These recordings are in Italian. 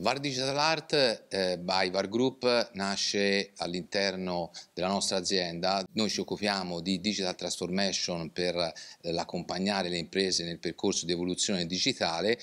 VAR Digital Art eh, by VAR Group nasce all'interno della nostra azienda. Noi ci occupiamo di digital transformation per eh, accompagnare le imprese nel percorso di evoluzione digitale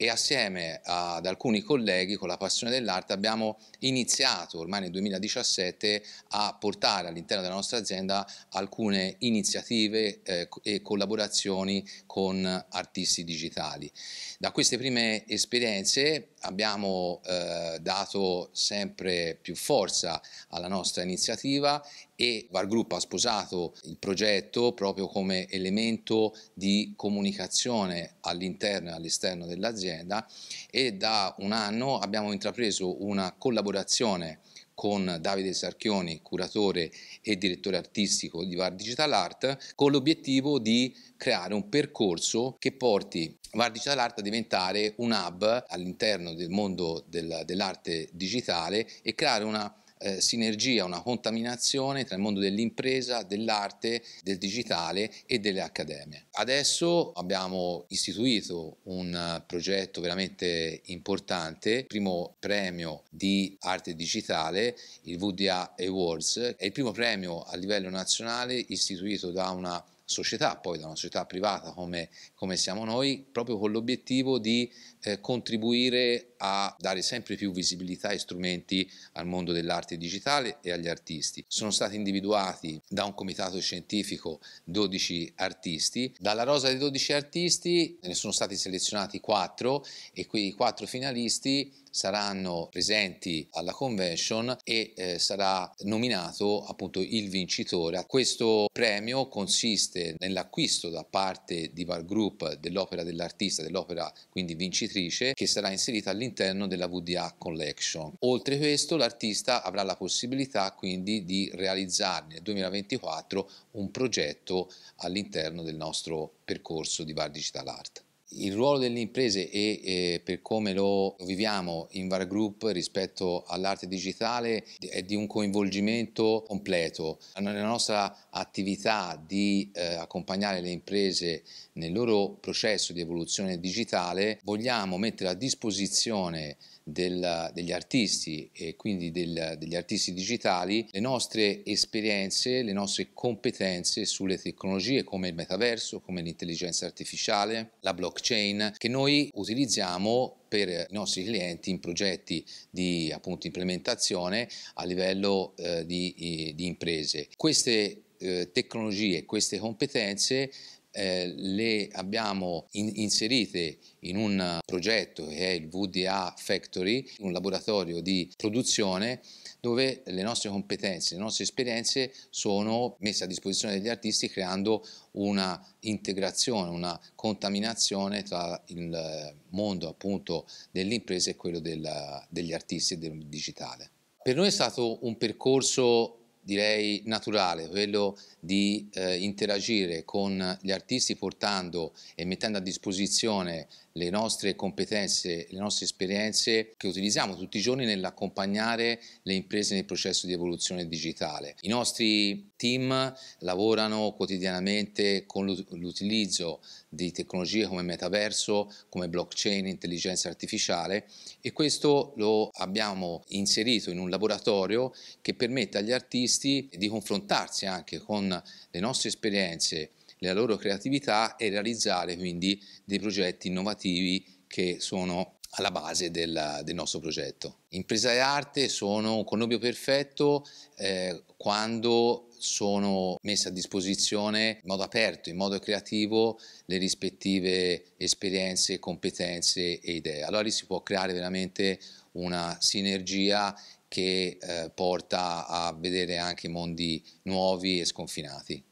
e assieme ad alcuni colleghi con la passione dell'arte abbiamo iniziato ormai nel 2017 a portare all'interno della nostra azienda alcune iniziative eh, e collaborazioni con artisti digitali. Da queste prime esperienze abbiamo eh, dato sempre più forza alla nostra iniziativa e VAR Group ha sposato il progetto proprio come elemento di comunicazione all'interno e all'esterno dell'azienda e da un anno abbiamo intrapreso una collaborazione con Davide Sarchioni, curatore e direttore artistico di VAR Digital Art, con l'obiettivo di creare un percorso che porti VAR Digital Art a diventare un hub all'interno del mondo dell'arte digitale e creare una eh, sinergia, una contaminazione tra il mondo dell'impresa, dell'arte, del digitale e delle accademie. Adesso abbiamo istituito un progetto veramente importante, il primo premio di arte digitale, il VDA Awards, è il primo premio a livello nazionale istituito da una società, poi da una società privata come, come siamo noi, proprio con l'obiettivo di eh, contribuire a dare sempre più visibilità e strumenti al mondo dell'arte digitale e agli artisti. Sono stati individuati da un comitato scientifico 12 artisti, dalla rosa dei 12 artisti ne sono stati selezionati 4 e quei 4 finalisti saranno presenti alla convention e eh, sarà nominato appunto il vincitore. Questo premio consiste nell'acquisto da parte di Var Group dell'opera dell'artista, dell'opera quindi vincitrice, che sarà inserita all'interno della VDA Collection. Oltre questo l'artista avrà la possibilità quindi di realizzare nel 2024 un progetto all'interno del nostro percorso di Var Digital Art. Il ruolo delle imprese e eh, per come lo viviamo in VAR Group rispetto all'arte digitale è di un coinvolgimento completo. Nella nostra attività di eh, accompagnare le imprese nel loro processo di evoluzione digitale vogliamo mettere a disposizione del, degli artisti e quindi del, degli artisti digitali le nostre esperienze, le nostre competenze sulle tecnologie come il metaverso, come l'intelligenza artificiale, la blockchain blockchain che noi utilizziamo per i nostri clienti in progetti di appunto, implementazione a livello eh, di, di, imprese. Queste eh, tecnologie, queste competenze eh, le abbiamo in inserite in un progetto che è il VDA Factory, un laboratorio di produzione dove le nostre competenze, le nostre esperienze sono messe a disposizione degli artisti creando una integrazione, una contaminazione tra il mondo appunto dell'impresa e quello del, degli artisti e del digitale. Per noi è stato un percorso direi naturale, quello di eh, interagire con gli artisti portando e mettendo a disposizione le nostre competenze, le nostre esperienze che utilizziamo tutti i giorni nell'accompagnare le imprese nel processo di evoluzione digitale. I nostri team lavorano quotidianamente con l'utilizzo di tecnologie come metaverso, come blockchain, intelligenza artificiale e questo lo abbiamo inserito in un laboratorio che permette agli artisti artisti di confrontarsi anche con le nostre esperienze, la loro creatività e realizzare quindi dei progetti innovativi che sono alla base del, del nostro progetto. Impresa e arte sono un connubio perfetto eh, quando sono messe a disposizione in modo aperto, in modo creativo, le rispettive esperienze, competenze e idee. Allora lì si può creare veramente una sinergia che eh, porta a vedere anche mondi nuovi e sconfinati.